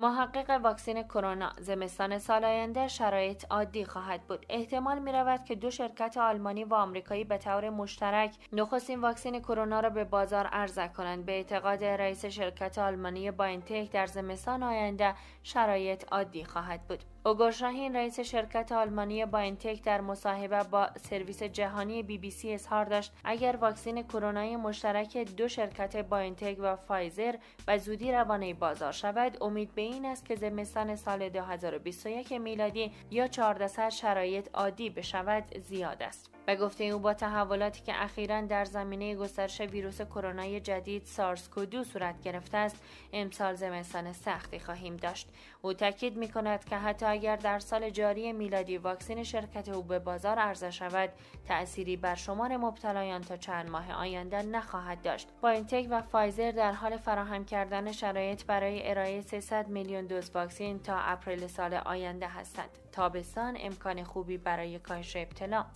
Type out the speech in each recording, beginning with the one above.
محقق واکسن کرونا زمستان سال آینده شرایط عادی خواهد بود احتمال می رود که دو شرکت آلمانی و آمریکایی به طور مشترک نخستین واکسین کرونا را به بازار عرضه کنند به اعتقاد رئیس شرکت آلمانی باینتک در زمستان آینده شرایط عادی خواهد بود اوگور شاهین رئیس شرکت آلمانی باینتک در مصاحبه با سرویس جهانی بی بی سی اظهار داشت اگر واکسین کرونا مشترک دو شرکت باینتک و فایزر به زودی روانه بازار شود امید به این است که زمستان سال 2021 میلادی یا 1400 شرایط عادی بشود زیاد است. به گفته او با تحولاتی که اخیرا در زمینه گسترش ویروس کرونا جدید سارس دو صورت گرفته است امسال زمستان سختی خواهیم داشت او تاکید می کند که حتی اگر در سال جاری میلادی واکسن شرکت او به بازار عرضه شود تأثیری بر شمار مبتلایان تا چند ماه آینده نخواهد داشت باینتک و فایزر در حال فراهم کردن شرایط برای ارائه 300 میلیون دوز واکسن تا اپریل سال آینده هستند تابستان امکان خوبی برای کاهش ابتلا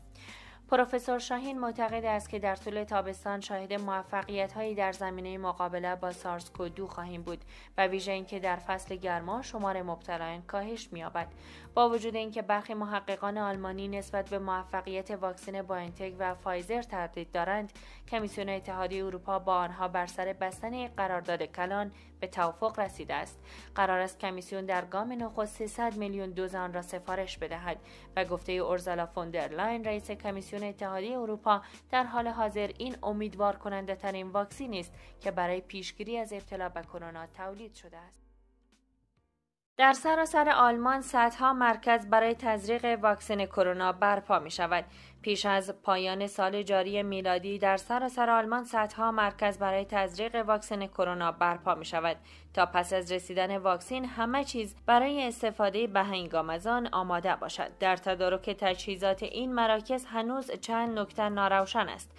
پروفسور شاهین معتقد است که در طول تابستان شاهد موفقیت هایی در زمینه مقابله با سارس دو خواهیم بود و ویژه اینکه در فصل گرما شمار مبتلایان کاهش می‌یابد با وجود اینکه برخی محققان آلمانی نسبت به موفقیت واکسن بایونتک و فایزر تردید دارند کمیسیون اتحادیه اروپا با آنها بر سر بستن قرارداد کلان به توافق رسیده است قرار است کمیسیون در گام نخست 300 میلیون دوز آن را سفارش بدهد و گفته اورزالا فوندرلاین رئیس کمیسیون اتحادی اروپا در حال حاضر این امیدوار کننده ترین واکسینی است که برای پیشگیری از ابتلا به کرونا تولید شده است. در سراسر آلمان صدها مرکز برای تزریق واکسن کرونا برپا می شود. پیش از پایان سال جاری میلادی در سراسر آلمان صدها مرکز برای تزریق واکسن کرونا برپا می شود تا پس از رسیدن واکسن همه چیز برای استفاده به هنگام از آن آماده باشد. در تدارک تجهیزات این مراکز هنوز چند نکته ناروشن است.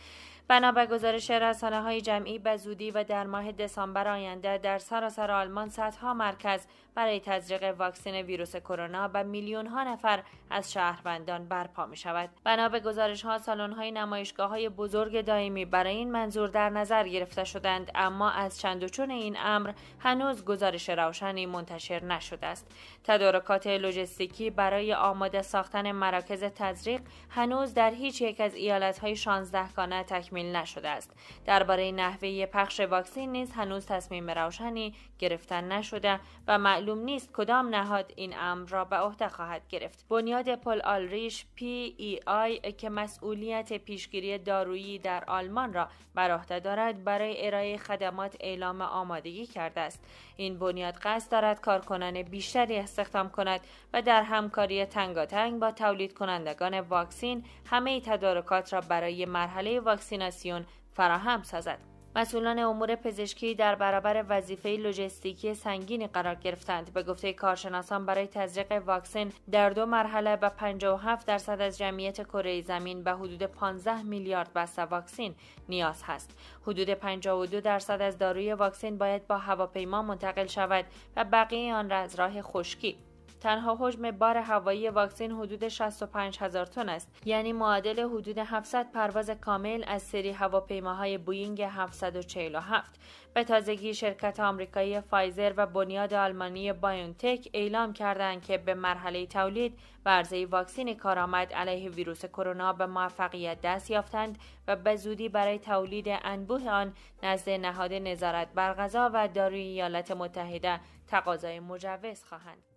بنا به گزارش رسانه های جمعی به زودی و در ماه دسامبر آینده در سراسر آلمان صدها مرکز برای تزریق واکسن ویروس کرونا به میلیون ها نفر از شهروندان برپا می شود. بنا به گزارش ها سالن های نمایشگاه های بزرگ دائمی برای این منظور در نظر گرفته شدند اما از چند و چون این امر هنوز گزارش روشنی منتشر نشده است. تدارکات لوجستیکی برای آماده ساختن مراکز تزریق هنوز در هیچ یک از ایالت های 16 گانه نشده است درباره نحوه پخش واکسین نیز هنوز تصمیم روشنی گرفتن نشده و معلوم نیست کدام نهاد این امر را به عهده خواهد گرفت بنیاد پل آلریش پی ای آی که مسئولیت پیشگیری دارویی در آلمان را بر عهده دارد برای ارائه خدمات اعلام آمادگی کرده است این بنیاد قصد دارد کارکنان بیشتری استخدام کند و در همکاری تنگاتنگ با تولید کنندگان واکسن همه تدارکات را برای مرحله واکسن کوردیناسیون فراهم سازد مسئولان امور پزشکی در برابر وظیفه لوجستیکی سنگینی قرار گرفتند به گفته کارشناسان برای تزریق واکسن در دو مرحله به 57 درصد از جمعیت کره زمین به حدود 15 میلیارد بسته واکسن نیاز هست حدود 52 درصد از داروی واکسن باید با هواپیما منتقل شود و بقیه آن را از راه خشکی تنها حجم بار هوایی واکسین حدود 65 هزار تن است یعنی معادل حدود 700 پرواز کامل از سری هواپیماهای بوینگ 747 به تازگی شرکت آمریکایی فایزر و بنیاد آلمانی بایونتک اعلام کردند که به مرحله تولید و عرضه واکسین کارآمد علیه ویروس کرونا به موفقیت دست یافتند و به زودی برای تولید انبوه آن نزد نهاد نظارت بر غذا و داروی ایالات متحده تقاضای مجوز خواهند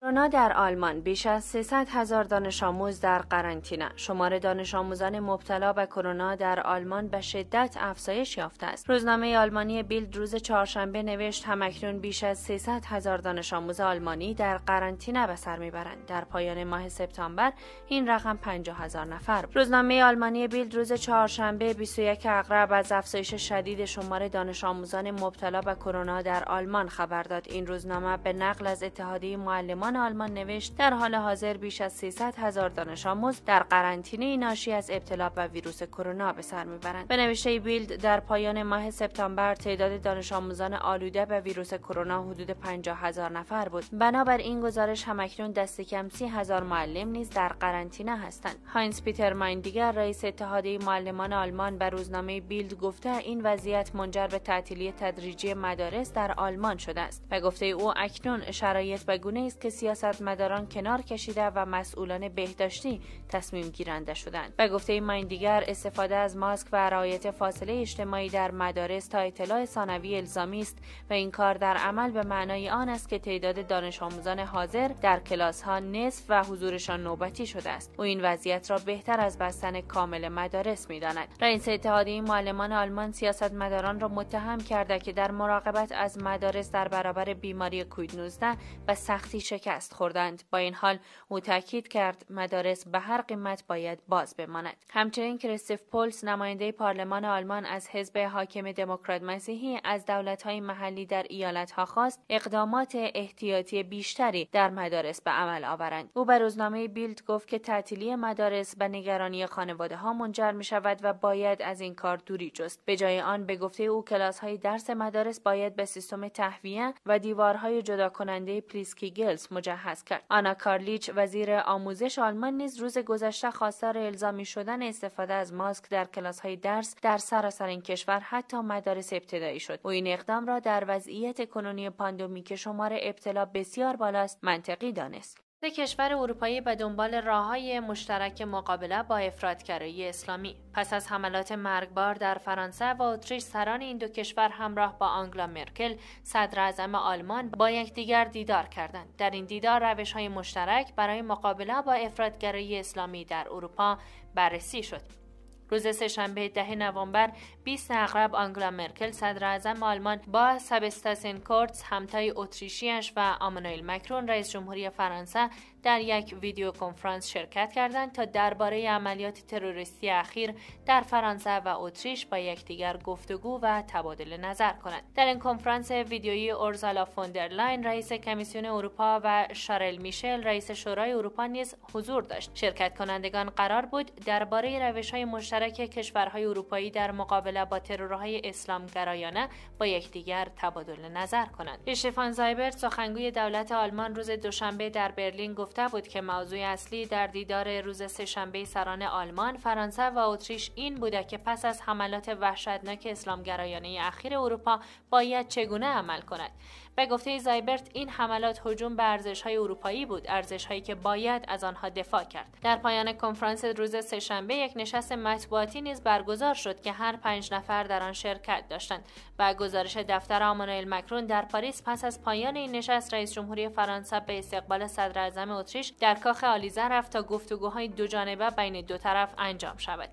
کرونا در آلمان بیش از 300 هزار دانش آموز در قرنطینه شمار دانش آموزان مبتلا به کرونا در آلمان به شدت افزایش یافته است روزنامه آلمانی بیلد روز چهارشنبه نوشت همکنون بیش از 300 هزار دانش آموز آلمانی در قرنطینه به سر میبرند در پایان ماه سپتامبر این رقم 50 هزار نفر روزنامه آلمانی بیلد روز چهارشنبه 21 اقرب از افزایش شدید شمار دانش آموزان مبتلا به کرونا در آلمان خبر داد این روزنامه به نقل از اتحادیه معلمان آلمان آلمان نوشت در حال حاضر بیش از 300 هزار دانش آموز در قرنطینه ناشی از ابتلا به ویروس کرونا به سر میبرند به نوشته بیلد در پایان ماه سپتامبر تعداد دانش آموزان آلوده به ویروس کرونا حدود 50 هزار نفر بود بنابر این گزارش همکنون دست کم 30 هزار معلم نیز در قرنطینه هستند هاینس پیتر دیگر رئیس اتحادیه معلمان آلمان به روزنامه بیلد گفته این وضعیت منجر به تعطیلی تدریجی مدارس در آلمان شده است به گفته او اکنون شرایط به گونه است که سیاستمداران کنار کشیده و مسئولان بهداشتی تصمیم گیرنده شدند به گفته این دیگر استفاده از ماسک و رعایت فاصله اجتماعی در مدارس تا اطلاع ثانوی الزامی است و این کار در عمل به معنای آن است که تعداد دانش آموزان حاضر در کلاس ها نصف و حضورشان نوبتی شده است او این وضعیت را بهتر از بستن کامل مدارس میداند رئیس اتحادیه معلمان آلمان سیاستمداران را متهم کرده که در مراقبت از مدارس در برابر بیماری کوید 19 و سختی شکل شکست خوردند با این حال او تاکید کرد مدارس به هر قیمت باید باز بماند همچنین کریستف پولس نماینده پارلمان آلمان از حزب حاکم دموکرات مسیحی از دولت‌های محلی در ایالتها خواست اقدامات احتیاطی بیشتری در مدارس به عمل آورند او به روزنامه بیلد گفت که تعطیلی مدارس به نگرانی خانواده ها منجر می شود و باید از این کار دوری جست به جای آن به گفته او کلاس های درس مدارس باید به سیستم تهویه و دیوارهای جدا کننده گلز مجهز کرد آنا کارلیچ وزیر آموزش آلمان نیز روز گذشته خواستار الزامی شدن استفاده از ماسک در کلاس های درس در سراسر این کشور حتی مدارس ابتدایی شد او این اقدام را در وضعیت کنونی پاندمی که شمار ابتلا بسیار بالاست منطقی دانست سه کشور اروپایی به دنبال راه های مشترک مقابله با افرادگرایی اسلامی پس از حملات مرگبار در فرانسه و اتریش سران این دو کشور همراه با آنگلا مرکل صدر آلمان با یکدیگر دیدار کردند در این دیدار روش های مشترک برای مقابله با افرادگرایی اسلامی در اروپا بررسی شد روز سهشنبه ده نوامبر 20 اقرب آنگلا مرکل صدر اعظم آلمان با سبستاسن کورتس همتای اتریشیش و آمانوئل مکرون رئیس جمهوری فرانسه در یک ویدیو کنفرانس شرکت کردند تا درباره عملیات تروریستی اخیر در فرانسه و اتریش با یکدیگر گفتگو و تبادل نظر کنند در این کنفرانس ویدیویی اورزالا فوندرلاین رئیس کمیسیون اروپا و شارل میشل رئیس شورای اروپا نیز حضور داشت شرکت کنندگان قرار بود درباره روشهای مشترک کشورهای اروپایی در مقابله با ترورهای اسلامگرایانه با یکدیگر تبادل نظر کنند اشتفان زایبرت سخنگوی دولت آلمان روز دوشنبه در برلین گفت گفته بود که موضوع اصلی در دیدار روز سهشنبه سران آلمان، فرانسه و اتریش این بوده که پس از حملات وحشتناک اسلامگرایانه اخیر اروپا باید چگونه عمل کند به گفته زایبرت این حملات هجوم به ارزش‌های اروپایی بود ارزش‌هایی که باید از آنها دفاع کرد در پایان کنفرانس روز سهشنبه یک نشست مطبوعاتی نیز برگزار شد که هر پنج نفر در آن شرکت داشتند و گزارش دفتر آمانوئل مکرون در پاریس پس از پایان این نشست رئیس جمهوری فرانسه به استقبال صدراعظم اتریش در کاخ آلیزه رفت تا گفتگوهای دوجانبه بین دو طرف انجام شود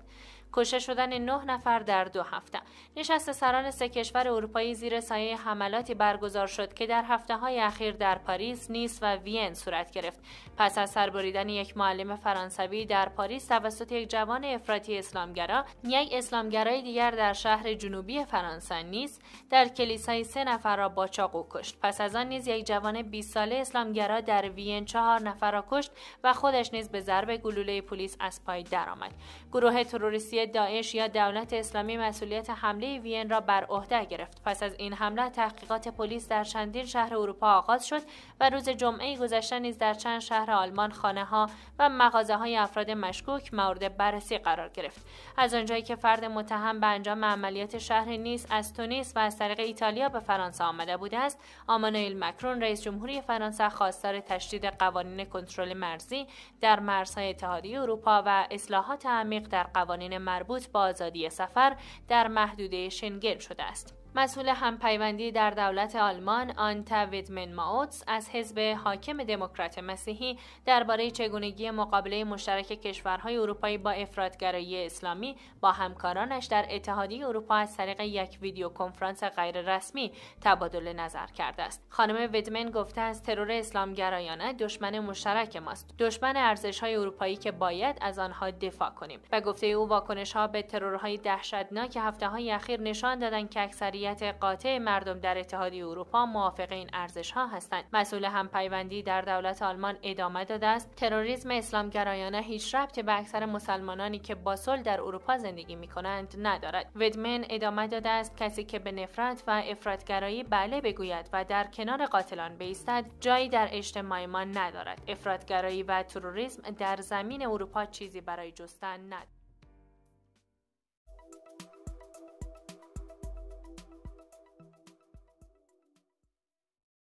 کشته شدن نه نفر در دو هفته نشست سران سه کشور اروپایی زیر سایه حملاتی برگزار شد که در هفته های اخیر در پاریس نیس و وین صورت گرفت پس از سربریدن یک معلم فرانسوی در پاریس توسط یک جوان افراطی اسلامگرا یک اسلامگرای دیگر در شهر جنوبی فرانسه نیس در کلیسای سه نفر را با چاقو کشت پس از آن نیز یک جوان 20 ساله اسلامگرا در وین چهار نفر را کشت و خودش نیز به ضرب گلوله پلیس از پای درآمد گروه تروریستی داعش یا دولت اسلامی مسئولیت حمله وین را بر عهده گرفت پس از این حمله تحقیقات پلیس در چندین شهر اروپا آغاز شد و روز جمعه گذشته نیز در چند شهر آلمان خانه ها و مغازه های افراد مشکوک مورد بررسی قرار گرفت از آنجایی که فرد متهم به انجام عملیات شهر نیس از تونیس و از طریق ایتالیا به فرانسه آمده بوده است آمانوئل مکرون رئیس جمهوری فرانسه خواستار تشدید قوانین کنترل مرزی در مرزهای اتحادیه اروپا و اصلاحات عمیق در قوانین مربوط به آزادی سفر در محدوده شنگن شده است. مسئول همپیوندی در دولت آلمان آنتا ویدمن ماوتس از حزب حاکم دموکرات مسیحی درباره چگونگی مقابله مشترک کشورهای اروپایی با افرادگرایی اسلامی با همکارانش در اتحادیه اروپا از طریق یک ویدیو کنفرانس غیررسمی تبادل نظر کرده است خانم ویدمن گفته است ترور اسلامگرایانه دشمن مشترک ماست دشمن ارزشهای اروپایی که باید از آنها دفاع کنیم و گفته او واکنشها به ترورهای دهشتناک هفتههای اخیر نشان دادند که اکثریت مدیریت قاطع مردم در اتحادیه اروپا موافق این ارزش ها هستند مسئول همپیوندی در دولت آلمان ادامه داده است تروریسم اسلامگرایانه هیچ ربطی به اکثر مسلمانانی که با صلح در اروپا زندگی می کنند ندارد ودمن ادامه داده است کسی که به نفرت و افرادگرایی بله بگوید و در کنار قاتلان بایستد جایی در اجتماع ما ندارد افرادگرایی و تروریسم در زمین اروپا چیزی برای جستن ندارد